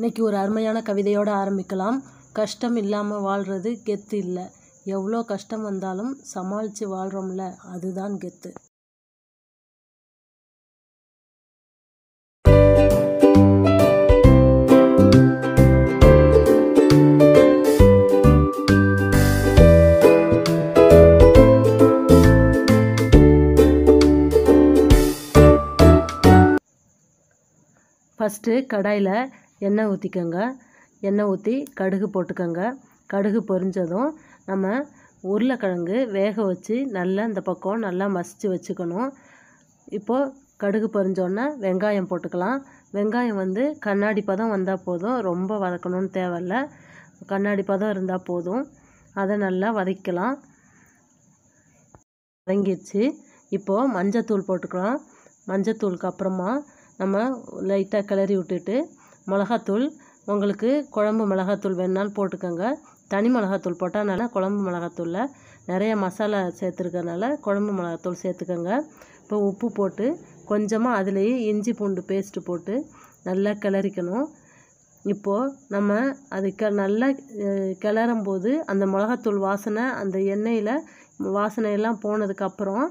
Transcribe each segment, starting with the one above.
இன்றைக்கி ஒரு அருமையான கவிதையோடு ஆரம்பிக்கலாம் கஷ்டம் இல்லாமல் வாழ்கிறது கெத்து இல்லை எவ்வளோ கஷ்டம் வந்தாலும் சமாளித்து வாழ்கிறோம்ல அதுதான் கெத்து ஃபஸ்ட்டு கடாயில் எண்ணெய் ஊற்றிக்கோங்க எண்ணெய் ஊற்றி கடுகு போட்டுக்கோங்க கடுகு பொரிஞ்சதும் நம்ம உருளைக்கிழங்கு வேக வச்சு நல்லா இந்த பக்கம் நல்லா மசித்து வச்சுக்கணும் இப்போது கடுகு பொரிஞ்சோடனே வெங்காயம் போட்டுக்கலாம் வெங்காயம் வந்து கண்ணாடி பதம் வந்தால் போதும் ரொம்ப வதக்கணும்னு தேவையில்ல கண்ணாடி பதம் இருந்தால் போதும் அதை நல்லா வதக்கலாம் வதங்கிடுச்சு இப்போது மஞ்சத்தூள் போட்டுக்கலாம் மஞ்சத்தூளுக்கு அப்புறமா நம்ம லைட்டாக கிளறி விட்டுட்டு மிளகாத்தூள் உங்களுக்கு குழம்பு மிளகாத்தூள் வேணுனாலும் போட்டுக்கோங்க தனி மிளகாத்தூள் போட்டால் நல்லா குழம்பு மிளகாத்தூளில் நிறைய மசாலா சேர்த்துருக்கறனால குழம்பு மிளகாத்தூள் சேர்த்துக்கோங்க இப்போ உப்பு போட்டு கொஞ்சமாக அதுலேயே இஞ்சி பூண்டு பேஸ்ட்டு போட்டு நல்லா கிளறிக்கணும் இப்போது நம்ம அது க நல்லா கிளறும் போது அந்த மிளகாத்தூள் வாசனை அந்த எண்ணெயில் வாசனையெல்லாம் போனதுக்கப்புறம்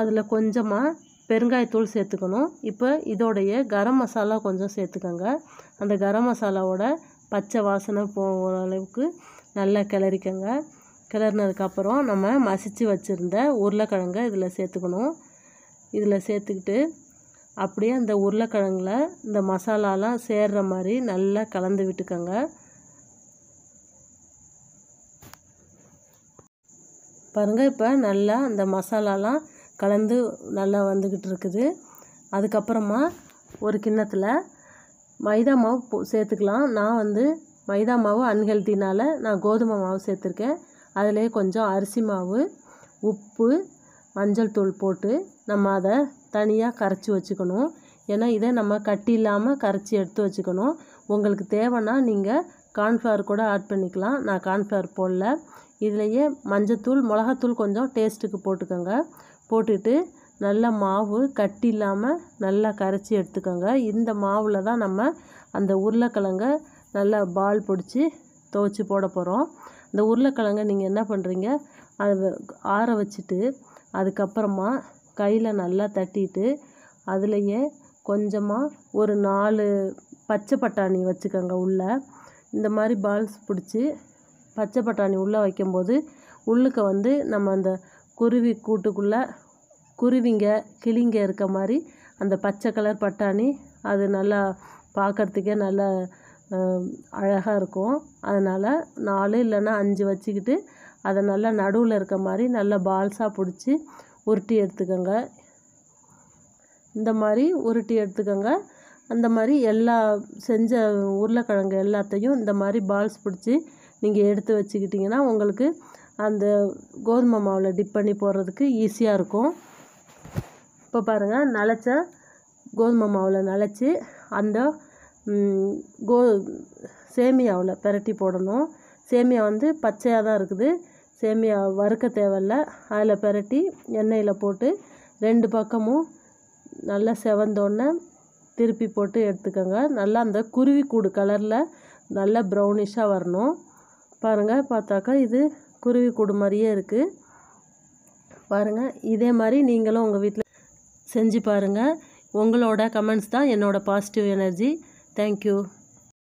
அதில் கொஞ்சமாக பெருங்காயத்தூள் சேர்த்துக்கணும் இப்போ இதோடைய கரம் மசாலா கொஞ்சம் சேர்த்துக்கோங்க அந்த கரம் மசாலாவோட பச்சை வாசனை போகிற அளவுக்கு நல்லா கிளறிக்கோங்க கிளறினதுக்கப்புறம் நம்ம மசித்து வச்சுருந்த உருளைக்கிழங்க இதில் சேர்த்துக்கணும் இதில் சேர்த்துக்கிட்டு அப்படியே அந்த உருளைக்கிழங்கில் இந்த மசாலாலாம் சேர்கிற மாதிரி நல்லா கலந்து விட்டுக்கோங்க பாருங்கள் இப்போ நல்லா அந்த மசாலாலாம் கலந்து நல்லா வந்துக்கிட்டு இருக்குது அதுக்கப்புறமா ஒரு கிண்ணத்தில் மைதா மாவு போ சேர்த்துக்கலாம் நான் வந்து மைதா மாவு அன்ஹெல்த்தினால் நான் கோதுமை மாவு சேர்த்துருக்கேன் அதிலே கொஞ்சம் அரிசி மாவு உப்பு மஞ்சள் தூள் போட்டு நம்ம அதை தனியாக கரைச்சி வச்சுக்கணும் ஏன்னா இதை நம்ம கட்டி இல்லாமல் கரைச்சி எடுத்து வச்சுக்கணும் உங்களுக்கு தேவைன்னா நீங்கள் கார்ன்ஃப்ளவர் கூட ஆட் பண்ணிக்கலாம் நான் கார்ன்ஃப்ளவர் போடல இதுலேயே மஞ்சத்தூள் மிளகாத்தூள் கொஞ்சம் டேஸ்ட்டுக்கு போட்டுக்கோங்க போட்டுட்டு நல்லா மாவு கட்டி இல்லாமல் நல்லா கரைச்சி எடுத்துக்கோங்க இந்த மாவில் தான் நம்ம அந்த உருளைக்கிழங்க நல்லா பால் பிடிச்சி துவச்சி போட போகிறோம் இந்த உருளைக்கிழங்க நீங்கள் என்ன பண்ணுறீங்க அதை ஆற வச்சுட்டு அதுக்கப்புறமா கையில் நல்லா தட்டிட்டு அதுலேயே கொஞ்சமாக ஒரு நாலு பச்சை பட்டாணி வச்சுக்கோங்க உள்ளே இந்த மாதிரி பால்ஸ் பிடிச்சி பச்சை பட்டாணி உள்ளே வைக்கும்போது உள்ளுக்க வந்து நம்ம அந்த குருவி கூட்டுக்குள்ளே குருவிங்க கிளிங்க இருக்க மாதிரி அந்த பச்சை கலர் பட்டாணி அது நல்லா பார்க்குறதுக்கே நல்லா அழகாக இருக்கும் அதனால் நாலு இல்லைன்னா அஞ்சு வச்சுக்கிட்டு அதை நல்லா நடுவில் இருக்க மாதிரி நல்லா பால்ஸாக பிடிச்சி உருட்டி எடுத்துக்கோங்க இந்த மாதிரி உருட்டி எடுத்துக்கோங்க அந்த மாதிரி எல்லா செஞ்ச உருளைக்கிழங்கு எல்லாத்தையும் இந்த மாதிரி பால்ஸ் பிடிச்சி நீங்கள் எடுத்து வச்சுக்கிட்டிங்கன்னா உங்களுக்கு அந்த கோதுமை மாவில் டிப் பண்ணி போடுறதுக்கு ஈஸியாக இருக்கும் இப்போ பாருங்கள் நனைச்ச கோதுமை மாவில் நனைச்சி அந்த கோ சேமியாவில் பெரட்டி போடணும் சேமியா வந்து பச்சையாக தான் இருக்குது சேமியா வறுக்க தேவையில்ல அதில் பெரட்டி எண்ணெயில் போட்டு ரெண்டு பக்கமும் நல்லா செவந்தோடனே திருப்பி போட்டு எடுத்துக்கோங்க நல்லா அந்த குருவி கூடு கலரில் நல்லா ப்ரௌனிஷாக வரணும் பாருங்கள் பார்த்தாக்கா இது குருவி கூடு மாதிரியே இருக்குது பாருங்கள் இதே மாதிரி நீங்களும் உங்கள் வீட்டில் செஞ்சு பாருங்கள் உங்களோட கமெண்ட்ஸ் தான் என்னோடய பாசிட்டிவ் எனர்ஜி தேங்க்யூ